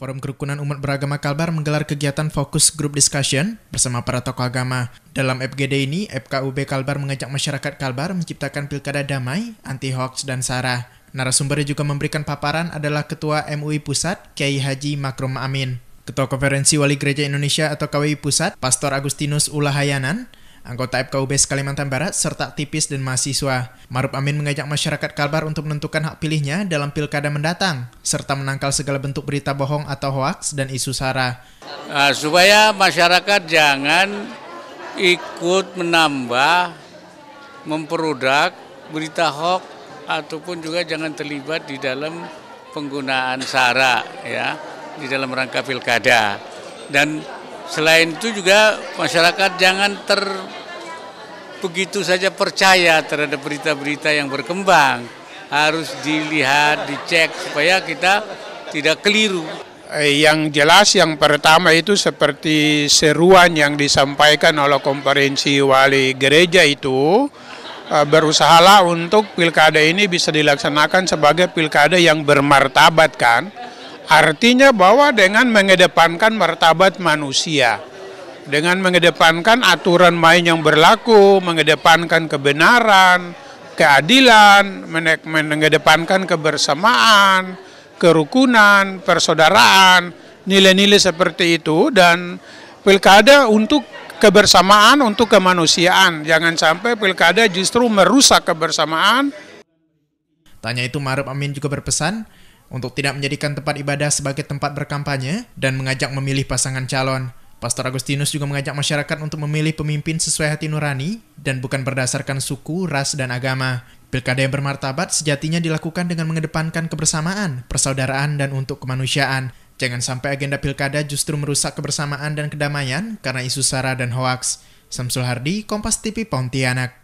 Forum Kerukunan Umat Beragama Kalbar menggelar kegiatan fokus group discussion bersama para tokoh agama. Dalam FGD ini, FKUB Kalbar mengajak masyarakat Kalbar menciptakan pilkada damai, anti hoax dan sara. Narasumber yang juga memberikan paparan adalah Ketua MUI Pusat, Kiai Haji Makrum Amin. Ketua Konferensi Wali Gereja Indonesia atau KWI Pusat, Pastor Agustinus Ulahayanan, anggota FKUB Kalimantan Barat, serta aktivis dan mahasiswa. Maruf Amin mengajak masyarakat Kalbar untuk menentukan hak pilihnya dalam pilkada mendatang, serta menangkal segala bentuk berita bohong atau hoaks dan isu sara. Nah, supaya masyarakat jangan ikut menambah, memperudak berita hoax ataupun juga jangan terlibat di dalam penggunaan sara ya di dalam rangka pilkada dan Selain itu juga masyarakat jangan ter begitu saja percaya terhadap berita-berita yang berkembang. Harus dilihat, dicek supaya kita tidak keliru. Eh, yang jelas yang pertama itu seperti seruan yang disampaikan oleh konferensi wali gereja itu eh, berusahalah untuk pilkada ini bisa dilaksanakan sebagai pilkada yang bermartabat kan Artinya bahwa dengan mengedepankan martabat manusia, dengan mengedepankan aturan main yang berlaku, mengedepankan kebenaran, keadilan, mengedepankan kebersamaan, kerukunan, persaudaraan, nilai-nilai seperti itu dan pilkada untuk kebersamaan untuk kemanusiaan. Jangan sampai pilkada justru merusak kebersamaan. Tanya itu Maruf Amin juga berpesan, untuk tidak menjadikan tempat ibadah sebagai tempat berkampanye dan mengajak memilih pasangan calon. Pastor Agustinus juga mengajak masyarakat untuk memilih pemimpin sesuai hati nurani dan bukan berdasarkan suku, ras, dan agama. Pilkada yang bermartabat sejatinya dilakukan dengan mengedepankan kebersamaan, persaudaraan, dan untuk kemanusiaan. Jangan sampai agenda pilkada justru merusak kebersamaan dan kedamaian karena isu sara dan hoaks. Samsul Hardi, Kompas TV Pontianak.